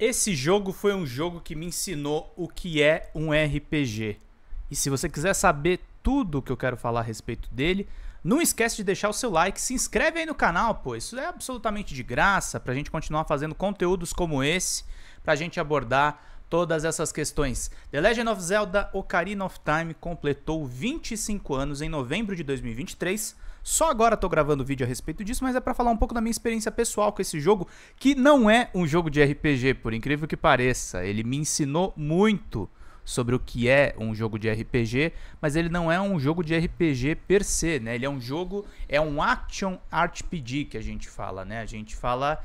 Esse jogo foi um jogo que me ensinou o que é um RPG. E se você quiser saber tudo o que eu quero falar a respeito dele, não esquece de deixar o seu like, se inscreve aí no canal, pô. Isso é absolutamente de graça pra gente continuar fazendo conteúdos como esse, pra gente abordar todas essas questões. The Legend of Zelda Ocarina of Time completou 25 anos em novembro de 2023. Só agora tô gravando vídeo a respeito disso, mas é para falar um pouco da minha experiência pessoal com esse jogo, que não é um jogo de RPG, por incrível que pareça. Ele me ensinou muito sobre o que é um jogo de RPG, mas ele não é um jogo de RPG per se, né? Ele é um jogo, é um action RPG que a gente fala, né? A gente fala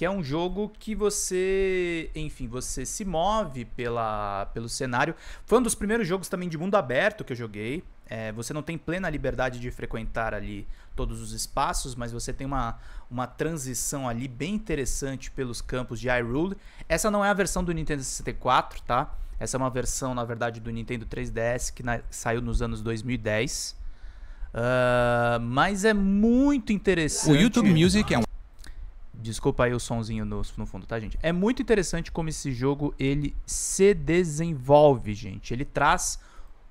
que é um jogo que você, enfim, você se move pela, pelo cenário. Foi um dos primeiros jogos também de mundo aberto que eu joguei. É, você não tem plena liberdade de frequentar ali todos os espaços, mas você tem uma, uma transição ali bem interessante pelos campos de Hyrule. Essa não é a versão do Nintendo 64, tá? Essa é uma versão, na verdade, do Nintendo 3DS que na, saiu nos anos 2010. Uh, ah, mas é muito interessante. O YouTube Music é um Desculpa aí o sonzinho no, no, fundo, tá, gente? É muito interessante como esse jogo ele se desenvolve, gente. Ele traz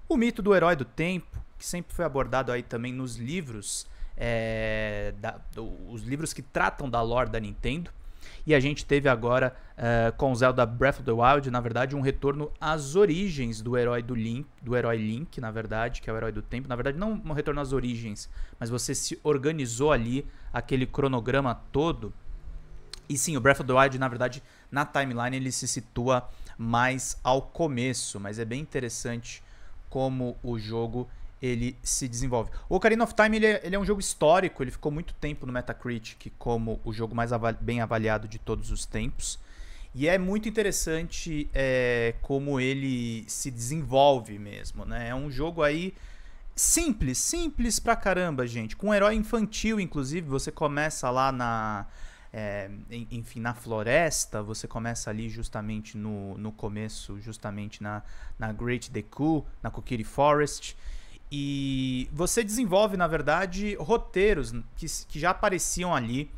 o mito do herói do tempo, que sempre foi abordado aí também nos livros, é, da, os livros que tratam da lore da Nintendo. E a gente teve agora uh, com Zelda Breath of the Wild, na verdade, um retorno às origens do herói do Link, do herói Link, na verdade, que é o herói do tempo. Na verdade, não um retorno às origens, mas você se organizou ali aquele cronograma todo e sim, o Breath of the Wild, na verdade, na timeline ele se situa mais ao começo, mas é bem interessante como o jogo ele se desenvolve. O Ocarina of Time ele é, ele é um jogo histórico, ele ficou muito tempo no Metacritic como o jogo mais avali bem avaliado de todos os tempos. E é muito interessante é, como ele se desenvolve mesmo, né? É um jogo aí simples, simples pra caramba, gente. Com um herói infantil, inclusive, você começa lá na é, enfim, na floresta, você começa ali justamente no, no começo, justamente na, na Great Deku, na Kokiri Forest. E você desenvolve, na verdade, roteiros que, que já apareciam ali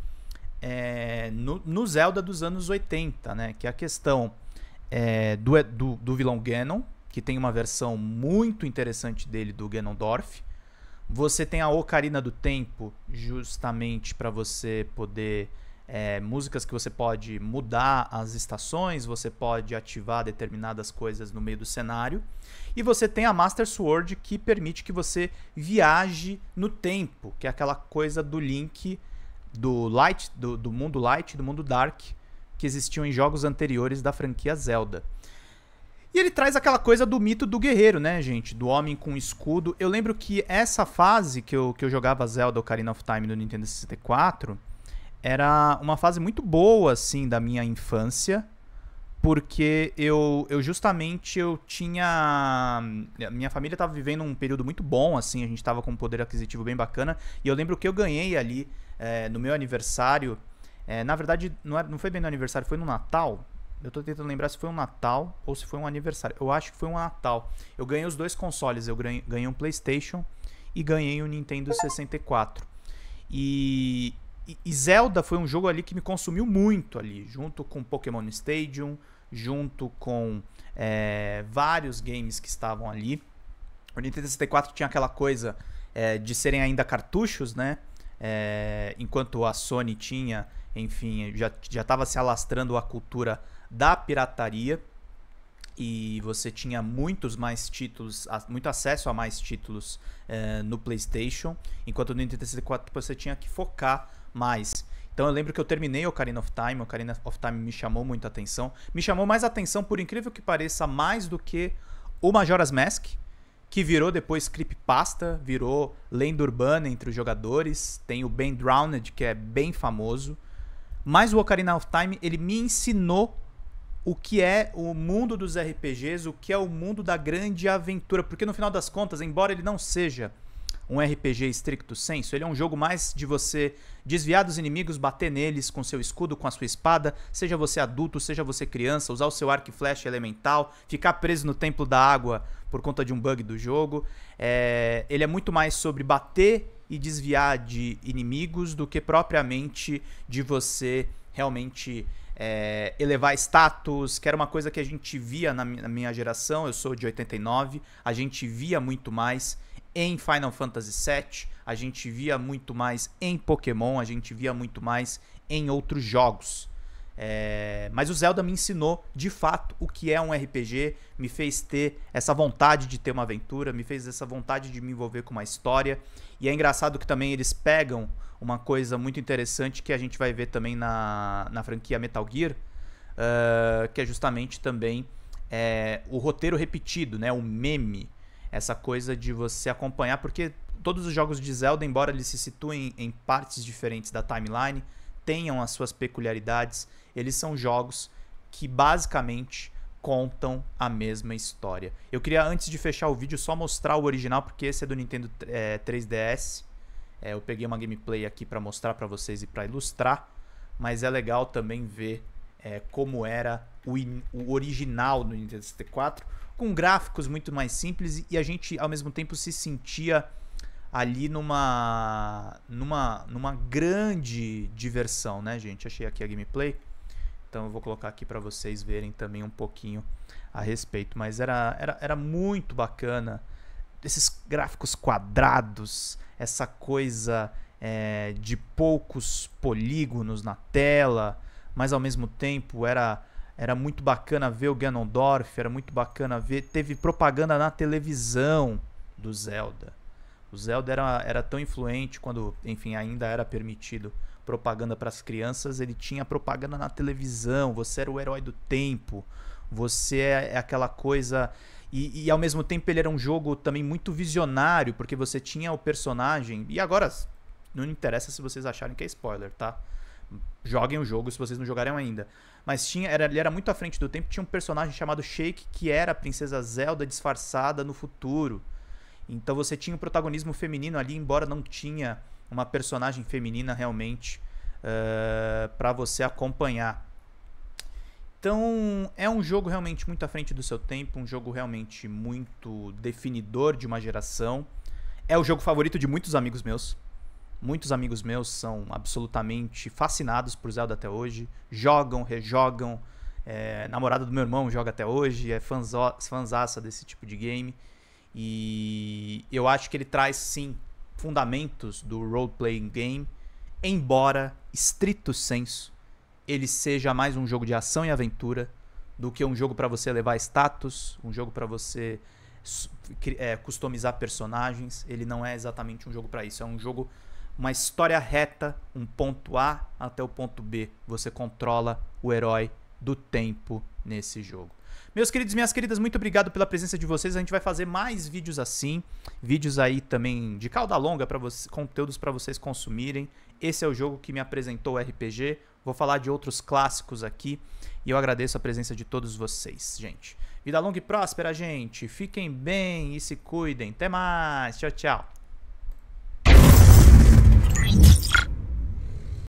é, no, no, Zelda dos anos 80, né? Que é a questão é, do, é, do, do, vilão Ganon, que tem uma versão muito interessante dele do Ganondorf. Você tem a Ocarina do Tempo, justamente para você poder é, músicas que você pode mudar as estações, você pode ativar determinadas coisas no meio do cenário. E você tem a Master Sword que permite que você viaje no tempo, que é aquela coisa do link do light, do, do mundo light, do mundo dark, que existiam em jogos anteriores da franquia Zelda. E ele traz aquela coisa do mito do guerreiro, né, gente? Do homem com escudo. Eu lembro que essa fase que eu, que eu jogava Zelda Ocarina of Time no Nintendo 64, era uma fase muito boa, assim, da minha infância, porque eu, eu justamente eu tinha... Minha família estava vivendo um período muito bom, assim, a gente estava com um poder aquisitivo bem bacana, e eu lembro que eu ganhei ali, é, no meu aniversário, é, na verdade, não, era, não foi bem no aniversário, foi no Natal, eu tô tentando lembrar se foi um Natal ou se foi um aniversário. Eu acho que foi um Natal. Eu ganhei os dois consoles. Eu ganhei um PlayStation e ganhei o um Nintendo 64. E, e Zelda foi um jogo ali que me consumiu muito ali, junto com Pokémon Stadium, junto com é, vários games que estavam ali. O Nintendo 64 tinha aquela coisa é, de serem ainda cartuchos, né? É, enquanto a Sony tinha, enfim, já estava se alastrando a cultura da pirataria e você tinha muitos mais títulos, muito acesso a mais títulos é, no PlayStation, enquanto no Nintendo 64 você tinha que focar mais. Então eu lembro que eu terminei Ocarina of Time, o Ocarina of Time me chamou muito a atenção. Me chamou mais atenção, por incrível que pareça, mais do que o Majora's Mask, que virou depois Creepypasta, virou lenda urbana entre os jogadores. Tem o Ben Drowned, que é bem famoso. Mas o Ocarina of Time, ele me ensinou o que é o mundo dos RPGs, o que é o mundo da grande aventura. Porque no final das contas, embora ele não seja um RPG estricto senso, ele é um jogo mais de você desviar dos inimigos, bater neles com seu escudo, com a sua espada, seja você adulto, seja você criança, usar o seu arco e flecha elemental, ficar preso no templo da água por conta de um bug do jogo. É... ele é muito mais sobre bater e desviar de inimigos do que propriamente de você realmente é, elevar status, que era uma coisa que a gente via na, na minha geração, eu sou de 89, a gente via muito mais em Final Fantasy VII, a gente via muito mais em Pokémon, a gente via muito mais em outros jogos. É, mas o Zelda me ensinou de fato o que é um RPG, me fez ter essa vontade de ter uma aventura, me fez essa vontade de me envolver com uma história. E é engraçado que também eles pegam uma coisa muito interessante que a gente vai ver também na, na franquia Metal Gear, uh, que é justamente também é, o roteiro repetido, né, o meme, essa coisa de você acompanhar, porque todos os jogos de Zelda, embora eles se situem em partes diferentes da timeline tenham as suas peculiaridades, eles são jogos que basicamente contam a mesma história. Eu queria, antes de fechar o vídeo, só mostrar o original, porque esse é do Nintendo é, 3DS. É, eu peguei uma gameplay aqui para mostrar para vocês e para ilustrar, mas é legal também ver é, como era o, o original do Nintendo 64, com gráficos muito mais simples e a gente, ao mesmo tempo, se sentia ali numa, numa, numa grande diversão, né, gente? Achei aqui a gameplay, então eu vou colocar aqui para vocês verem também um pouquinho a respeito. Mas era, era, era muito bacana esses gráficos quadrados, essa coisa é, de poucos polígonos na tela, mas ao mesmo tempo era era muito bacana ver o Ganondorf, era muito bacana ver, teve propaganda na televisão do Zelda. O Zelda era, era tão influente quando, enfim, ainda era permitido propaganda para as crianças, ele tinha propaganda na televisão, você era o herói do tempo, você é, é aquela coisa. E, e, ao mesmo tempo ele era um jogo também muito visionário, porque você tinha o personagem. E agora, não interessa se vocês acharem que é spoiler, tá? Joguem o jogo se vocês não jogarem ainda. Mas tinha, era, ele era muito à frente do tempo, tinha um personagem chamado Shake, que era a princesa Zelda disfarçada no futuro. Então você tinha o um protagonismo feminino ali, embora não tinha uma personagem feminina realmente uh, eh, para você acompanhar. Então é um jogo realmente muito à frente do seu tempo, um jogo realmente muito definidor de uma geração. É o jogo favorito de muitos amigos meus. Muitos amigos meus são absolutamente fascinados por Zelda até hoje. Jogam, rejogam. É, namorada do meu irmão joga até hoje, é fanzaça desse tipo de game. E eu acho que ele traz, sim, fundamentos do role-playing game, embora, estrito senso, ele seja mais um jogo de ação e aventura do que um jogo para você levar status, um jogo para você é, customizar personagens. Ele não é exatamente um jogo para isso. É um jogo, uma história reta, um ponto A até o ponto B. Você controla o herói do tempo nesse jogo. Meus queridos, minhas queridas, muito obrigado pela presença de vocês. A gente vai fazer mais vídeos assim, vídeos aí também de calda longa para vocês, conteúdos para vocês consumirem. Esse é o jogo que me apresentou o RPG. Vou falar de outros clássicos aqui e eu agradeço a presença de todos vocês, gente. Vida longa e próspera, gente. Fiquem bem e se cuidem. Até mais. Tchau, tchau.